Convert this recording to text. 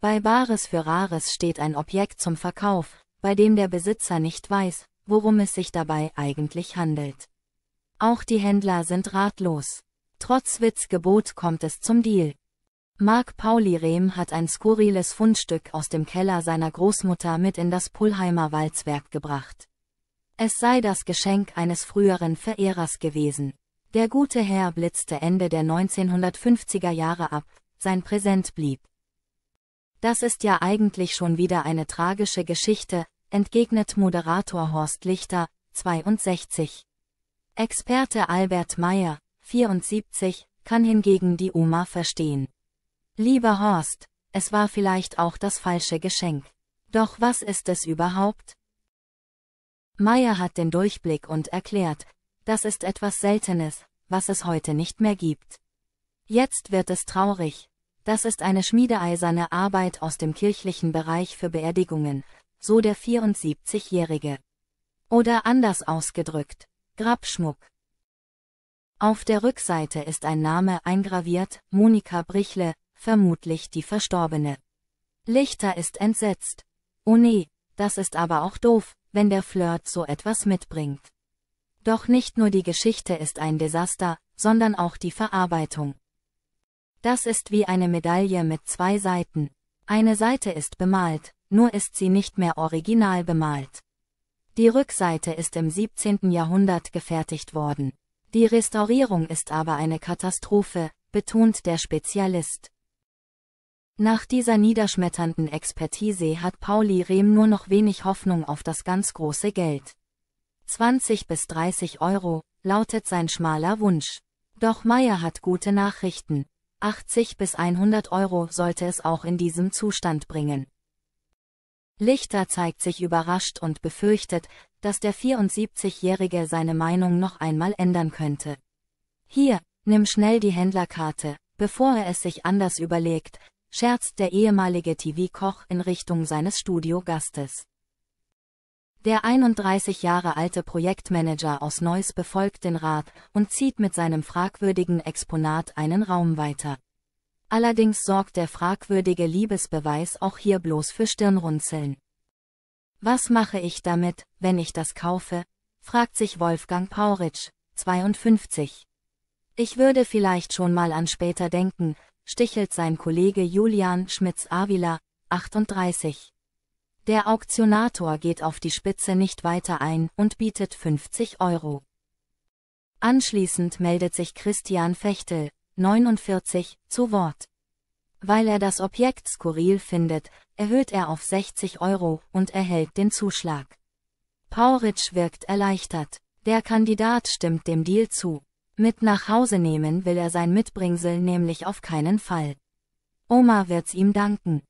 Bei Bares für Rares steht ein Objekt zum Verkauf, bei dem der Besitzer nicht weiß, worum es sich dabei eigentlich handelt. Auch die Händler sind ratlos. Trotz Witzgebot kommt es zum Deal. Mark Pauli Rehm hat ein skurriles Fundstück aus dem Keller seiner Großmutter mit in das Pullheimer Walzwerk gebracht. Es sei das Geschenk eines früheren Verehrers gewesen. Der gute Herr blitzte Ende der 1950er Jahre ab, sein Präsent blieb. Das ist ja eigentlich schon wieder eine tragische Geschichte, entgegnet Moderator Horst Lichter, 62. Experte Albert Meyer, 74, kann hingegen die Oma verstehen. Lieber Horst, es war vielleicht auch das falsche Geschenk. Doch was ist es überhaupt? Meyer hat den Durchblick und erklärt, das ist etwas Seltenes, was es heute nicht mehr gibt. Jetzt wird es traurig, das ist eine schmiedeeiserne Arbeit aus dem kirchlichen Bereich für Beerdigungen, so der 74-Jährige. Oder anders ausgedrückt, Grabschmuck. Auf der Rückseite ist ein Name eingraviert, Monika Brichle, vermutlich die Verstorbene. Lichter ist entsetzt. Oh nee, das ist aber auch doof, wenn der Flirt so etwas mitbringt. Doch nicht nur die Geschichte ist ein Desaster, sondern auch die Verarbeitung. Das ist wie eine Medaille mit zwei Seiten. Eine Seite ist bemalt, nur ist sie nicht mehr original bemalt. Die Rückseite ist im 17. Jahrhundert gefertigt worden. Die Restaurierung ist aber eine Katastrophe, betont der Spezialist. Nach dieser niederschmetternden Expertise hat Pauli Rehm nur noch wenig Hoffnung auf das ganz große Geld. 20 bis 30 Euro, lautet sein schmaler Wunsch. Doch Meyer hat gute Nachrichten. 80 bis 100 Euro sollte es auch in diesem Zustand bringen. Lichter zeigt sich überrascht und befürchtet, dass der 74-Jährige seine Meinung noch einmal ändern könnte. Hier, nimm schnell die Händlerkarte, bevor er es sich anders überlegt, scherzt der ehemalige TV-Koch in Richtung seines Studiogastes. Der 31 Jahre alte Projektmanager aus Neuss befolgt den Rat und zieht mit seinem fragwürdigen Exponat einen Raum weiter. Allerdings sorgt der fragwürdige Liebesbeweis auch hier bloß für Stirnrunzeln. Was mache ich damit, wenn ich das kaufe? fragt sich Wolfgang Pauritsch, 52. Ich würde vielleicht schon mal an später denken, stichelt sein Kollege Julian Schmitz-Avila, 38. Der Auktionator geht auf die Spitze nicht weiter ein und bietet 50 Euro. Anschließend meldet sich Christian Fechtel, 49, zu Wort. Weil er das Objekt skurril findet, erhöht er auf 60 Euro und erhält den Zuschlag. Pauritsch wirkt erleichtert. Der Kandidat stimmt dem Deal zu. Mit nach Hause nehmen will er sein Mitbringsel nämlich auf keinen Fall. Oma wird's ihm danken.